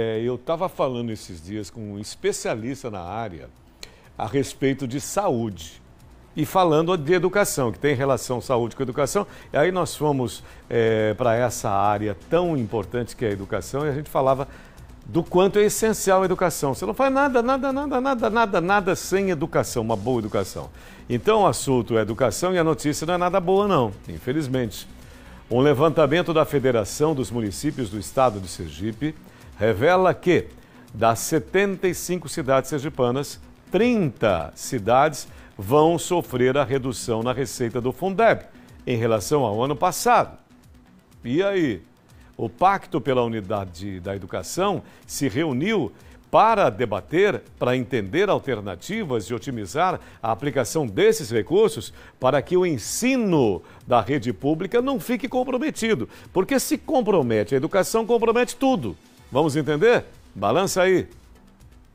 É, eu estava falando esses dias com um especialista na área a respeito de saúde e falando de educação, que tem relação saúde com educação. E aí nós fomos é, para essa área tão importante que é a educação e a gente falava do quanto é essencial a educação. Você não faz nada, nada, nada, nada, nada, nada sem educação, uma boa educação. Então o assunto é educação e a notícia não é nada boa, não, infelizmente. Um levantamento da Federação dos Municípios do Estado de Sergipe revela que das 75 cidades sergipanas, 30 cidades vão sofrer a redução na receita do Fundeb em relação ao ano passado. E aí? O Pacto pela Unidade da Educação se reuniu para debater, para entender alternativas e otimizar a aplicação desses recursos para que o ensino da rede pública não fique comprometido. Porque se compromete a educação, compromete tudo. Vamos entender? Balança aí.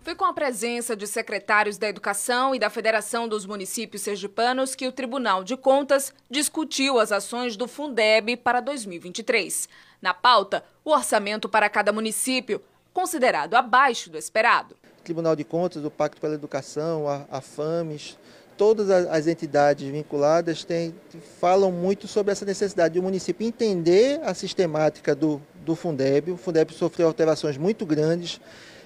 Foi com a presença de secretários da Educação e da Federação dos Municípios Sergipanos que o Tribunal de Contas discutiu as ações do Fundeb para 2023. Na pauta, o orçamento para cada município, considerado abaixo do esperado. O Tribunal de Contas, o Pacto pela Educação, a, a FAMES, todas as entidades vinculadas têm, falam muito sobre essa necessidade do município entender a sistemática do, do Fundeb. O Fundeb sofreu alterações muito grandes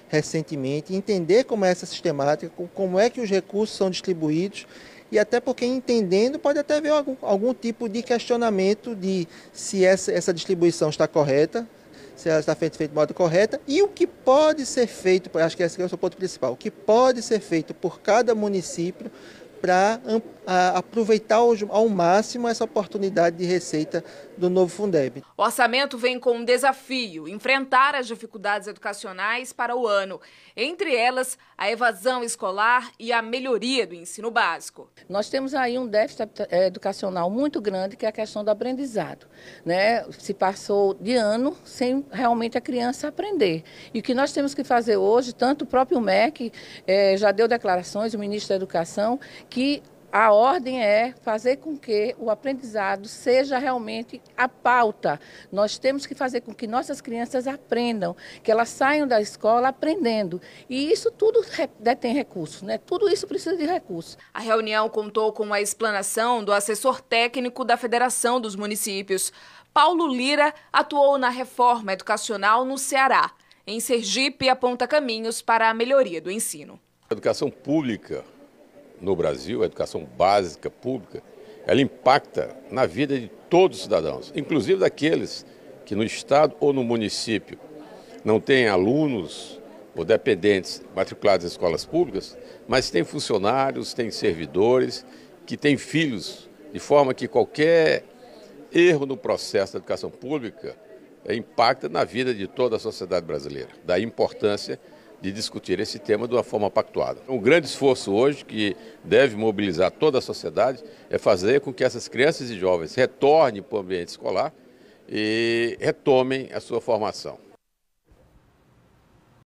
recentemente. Entender como é essa sistemática, como é que os recursos são distribuídos e até porque entendendo pode até haver algum, algum tipo de questionamento de se essa, essa distribuição está correta, se ela está feita, feita de modo correta e o que pode ser feito, acho que esse é o seu ponto principal, o que pode ser feito por cada município para aproveitar ao máximo essa oportunidade de receita do novo Fundeb. O orçamento vem com um desafio: enfrentar as dificuldades educacionais para o ano, entre elas a evasão escolar e a melhoria do ensino básico. Nós temos aí um déficit eh, educacional muito grande, que é a questão do aprendizado. Né? Se passou de ano sem realmente a criança aprender. E o que nós temos que fazer hoje, tanto o próprio MEC eh, já deu declarações, o ministro da Educação, que a ordem é fazer com que o aprendizado seja realmente a pauta. Nós temos que fazer com que nossas crianças aprendam, que elas saiam da escola aprendendo. E isso tudo detém recursos, né? Tudo isso precisa de recursos. A reunião contou com a explanação do assessor técnico da Federação dos Municípios. Paulo Lira atuou na reforma educacional no Ceará. Em Sergipe, aponta caminhos para a melhoria do ensino. A educação pública no Brasil, a educação básica pública, ela impacta na vida de todos os cidadãos, inclusive daqueles que no estado ou no município não têm alunos ou dependentes matriculados em escolas públicas, mas tem funcionários, tem servidores que têm filhos, de forma que qualquer erro no processo da educação pública é, impacta na vida de toda a sociedade brasileira. Da importância de discutir esse tema de uma forma pactuada. Um grande esforço hoje que deve mobilizar toda a sociedade é fazer com que essas crianças e jovens retornem para o ambiente escolar e retomem a sua formação.